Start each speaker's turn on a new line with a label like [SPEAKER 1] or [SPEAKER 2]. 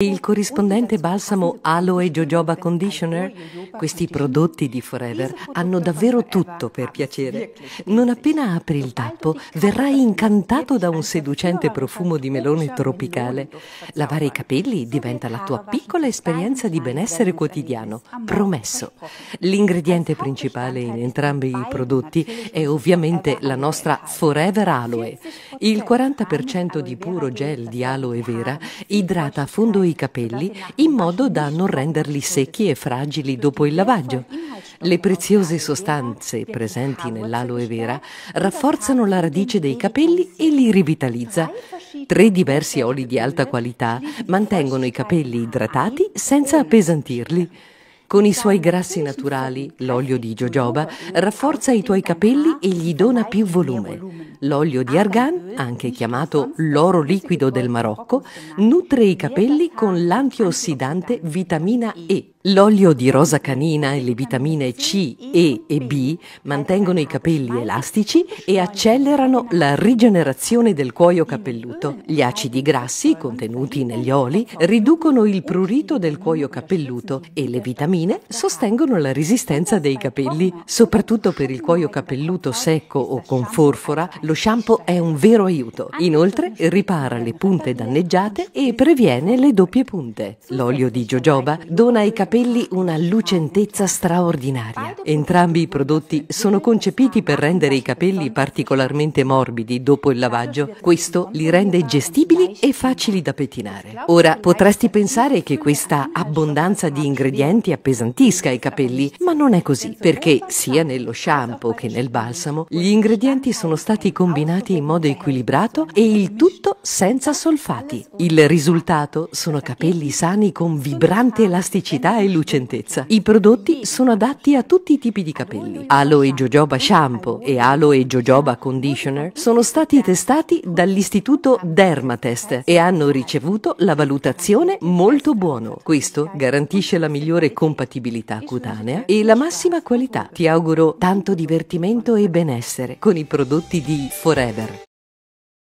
[SPEAKER 1] Il corrispondente balsamo Aloe Jojoba Conditioner questi prodotti di Forever hanno davvero tutto per piacere. Non appena apri il tappo, verrai incantato da un seducente profumo di melone tropicale. Lavare i capelli diventa la tua piccola esperienza di benessere quotidiano, promesso. L'ingrediente principale in entrambi i prodotti è ovviamente la nostra Forever Aloe. Il 40% di puro gel di aloe vera idrata a fondo i capelli in modo da non renderli secchi e fragili dopo il il lavaggio. Le preziose sostanze presenti nell'aloe vera rafforzano la radice dei capelli e li rivitalizza. Tre diversi oli di alta qualità mantengono i capelli idratati senza appesantirli. Con i suoi grassi naturali, l'olio di jojoba rafforza i tuoi capelli e gli dona più volume. L'olio di argan, anche chiamato l'oro liquido del Marocco, nutre i capelli con l'antiossidante vitamina E. L'olio di rosa canina e le vitamine C, E e B mantengono i capelli elastici e accelerano la rigenerazione del cuoio capelluto. Gli acidi grassi contenuti negli oli riducono il prurito del cuoio capelluto e le vitamine vitamine sostengono la resistenza dei capelli. Soprattutto per il cuoio capelluto secco o con forfora, lo shampoo è un vero aiuto. Inoltre ripara le punte danneggiate e previene le doppie punte. L'olio di jojoba dona ai capelli una lucentezza straordinaria. Entrambi i prodotti sono concepiti per rendere i capelli particolarmente morbidi dopo il lavaggio. Questo li rende gestibili e facili da pettinare. Ora potresti pensare che questa abbondanza di ingredienti appena appesantisca i capelli, ma non è così, perché sia nello shampoo che nel balsamo gli ingredienti sono stati combinati in modo equilibrato e il tutto senza solfati. Il risultato sono capelli sani con vibrante elasticità e lucentezza. I prodotti sono adatti a tutti i tipi di capelli. Aloe Jojoba Shampoo e Aloe Jojoba Conditioner sono stati testati dall'istituto Dermatest e hanno ricevuto la valutazione molto buono. Questo garantisce la migliore compatibilità compatibilità cutanea e la massima qualità. Ti auguro tanto divertimento e benessere con i prodotti di Forever.